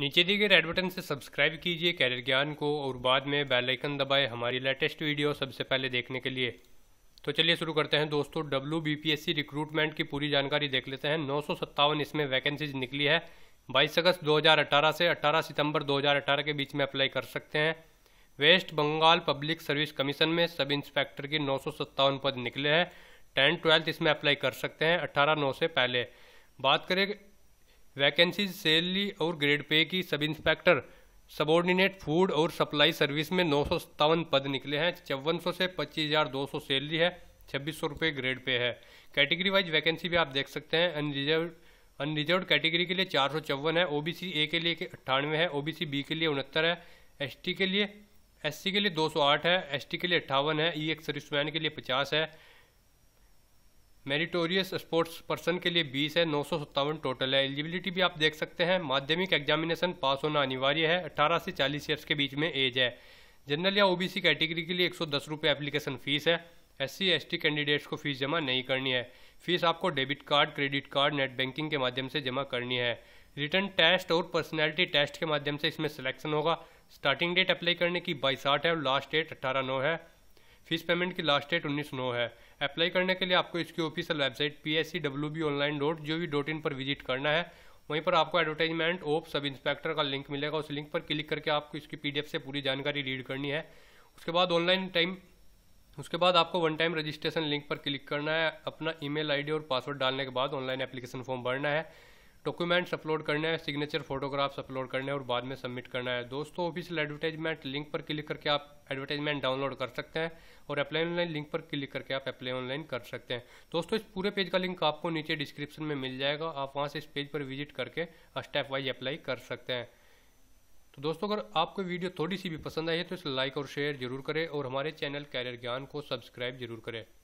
नीचे दिए गए रेड बटन से सब्सक्राइब कीजिए कैरियर ज्ञान को और बाद में बेल आइकन दबाएं हमारी लेटेस्ट वीडियो सबसे पहले देखने के लिए तो चलिए शुरू करते हैं दोस्तों डब्ल्यू रिक्रूटमेंट की पूरी जानकारी देख लेते हैं नौ इसमें वैकेंसीज निकली है 22 अगस्त 2018 से 18 सितंबर 2018 के बीच में अप्लाई कर सकते हैं West Bengal Public Service Commission में सब इंस्पेक्टर के नौ पद निकले हैं टेंथ ट्वेल्थ इसमें अप्लाई कर सकते हैं अट्ठारह नौ से पहले बात करें वैकेंसीज सैलरी और ग्रेड पे की सब इंस्पेक्टर सबॉर्डिनेट फूड और सप्लाई सर्विस में नौ पद निकले हैं चौवन से पच्चीस हज़ार दो सौ सैलरी है छब्बीस सौ रुपये ग्रेड पे है कैटेगरी वाइज वैकेंसी भी आप देख सकते हैं अनरिजर्व अनरिजर्व कैटेगरी के लिए चार सौ चौवन है ओबीसी ए के लिए अट्ठानवे है ओबीसी बी के लिए उनहत्तर है एसटी के लिए एससी के लिए दो सौ आठ है एसटी के लिए अट्ठावन है ई एक्स सर्विसमैन के लिए पचास है मेरिटोरियस स्पोर्ट्स पर्सन के लिए बीस है नौ टोटल है एलिजिबिलिटी भी आप देख सकते हैं माध्यमिक एग्जामिनेशन पास होना अनिवार्य है 18 से 40 ईयर्स के बीच में एज है जनरल या ओबीसी कैटेगरी के लिए एक सौ एप्लीकेशन फ़ीस है एस सी कैंडिडेट्स को फ़ीस जमा नहीं करनी है फ़ीस आपको debit card credit card net banking के माध्यम से जमा करनी है रिटर्न टेस्ट और पर्सनैलिटी टेस्ट के माध्यम से इसमें सिलेक्शन होगा स्टार्टिंग डेट अप्लाई करने की बाईस आठ है और लास्ट डेट अट्ठारह नौ है फीस पेमेंट की लास्ट डेट उन्नीस नौ है अप्लाई करने के लिए आपको इसकी official website P S C W B online dot gov dot in पर विजिट करना है वहीं पर आपको एडवर्टाइजमेंट ऑफ सब इंस्पेक्टर का लिंक मिलेगा उस लिंक पर क्लिक करके आपको इसकी पीडीएफ से पूरी जानकारी रीड करनी है उसके बाद ऑनलाइन टाइम उसके बाद आपको वन टाइम रजिस्ट्रेशन लिंक पर क्लिक करना है अपना ईमेल आईडी और पासवर्ड डालने के बाद ऑनलाइन एप्लीकेशन फॉर्म भरना है डॉक्यूमेंट्स अपलोड करने हैं सिग्नेचर फोटोग्राफ्स अपलोड करने हैं और बाद में सबमिट करना है दोस्तों ऑफिशियल एडवर्टाइजमेंट लिंक पर क्लिक करके आप एडवर्टाइजमेंट डाउनलोड कर सकते हैं और अप्लाई ऑनलाइन लिंक पर क्लिक करके आप अप्लाई ऑनलाइन कर सकते हैं दोस्तों इस पूरे पेज का लिंक आपको नीचे डिस्क्रिप्शन में मिल जाएगा आप वहाँ से इस पेज पर विजिट करके स्टेप वाइज अप्लाई कर सकते हैं तो दोस्तों अगर आपको वीडियो थोड़ी सी भी पसंद आई है तो इसे लाइक और शेयर जरूर करें और हमारे चैनल कैरियर ज्ञान को सब्सक्राइब जरूर करें